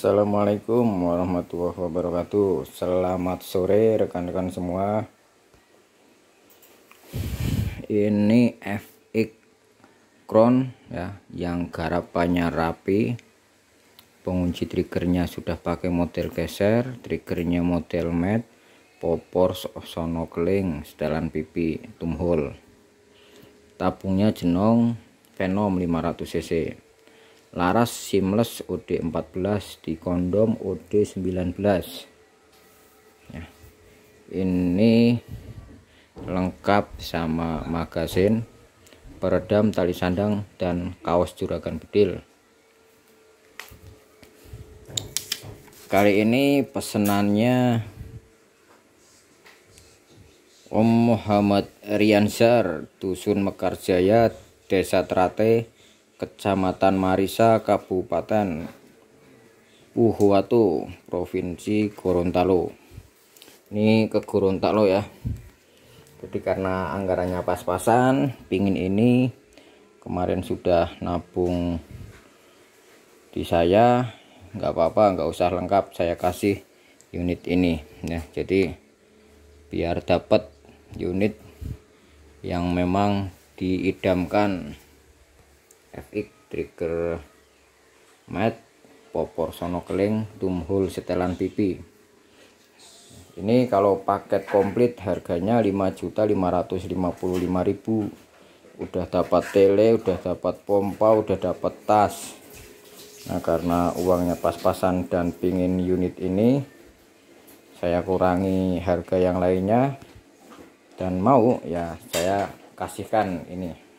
Assalamualaikum warahmatullahi wabarakatuh Selamat sore rekan-rekan semua Ini FX Crown ya Yang garapannya rapi Pengunci triggernya sudah pakai model geser Triggernya model matte Popor sonokling Setelan pipi tumhul Tabungnya jenong Venom 500cc Laras Seamless OD14 di kondom OD19 ya. ini lengkap sama magasin peredam tali sandang dan kaos juragan bedil kali ini pesenannya Om Muhammad Riansar Dusun Mekarjaya Desa Trate Kecamatan Marisa Kabupaten Uhuatu Provinsi Gorontalo ini ke Gorontalo ya jadi karena anggarannya pas-pasan pingin ini kemarin sudah nabung di saya nggak apa-apa nggak usah lengkap saya kasih unit ini ya jadi biar dapat unit yang memang diidamkan fx trigger mat popor sono keling tumhul setelan pipi ini kalau paket komplit harganya 5.555.000 udah dapat tele udah dapat pompa udah dapat tas nah karena uangnya pas-pasan dan pingin unit ini saya kurangi harga yang lainnya dan mau ya saya kasihkan ini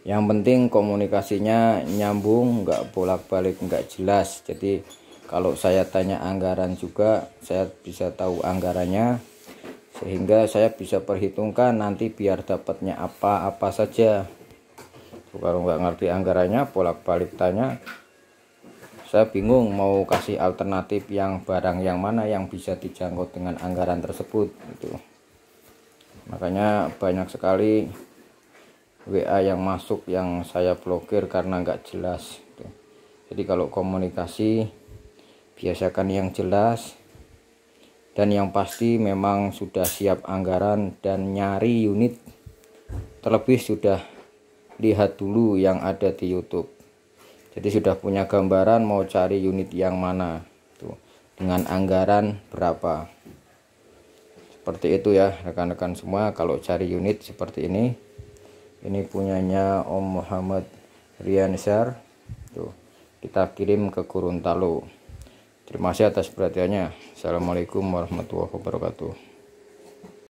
yang penting komunikasinya nyambung nggak bolak-balik nggak jelas jadi kalau saya tanya anggaran juga saya bisa tahu anggarannya sehingga saya bisa perhitungkan nanti biar dapatnya apa-apa saja kalau nggak ngerti anggarannya bolak-balik tanya saya bingung mau kasih alternatif yang barang yang mana yang bisa dijangkau dengan anggaran tersebut itu makanya banyak sekali WA yang masuk yang saya blokir karena nggak jelas gitu. jadi kalau komunikasi biasakan yang jelas dan yang pasti memang sudah siap anggaran dan nyari unit terlebih sudah lihat dulu yang ada di YouTube jadi sudah punya gambaran mau cari unit yang mana tuh gitu. dengan anggaran berapa seperti itu ya rekan-rekan semua kalau cari unit seperti ini ini punyanya Om Muhammad Rianisar. tuh kita kirim ke Gorontalo terima kasih atas perhatiannya Assalamualaikum warahmatullahi wabarakatuh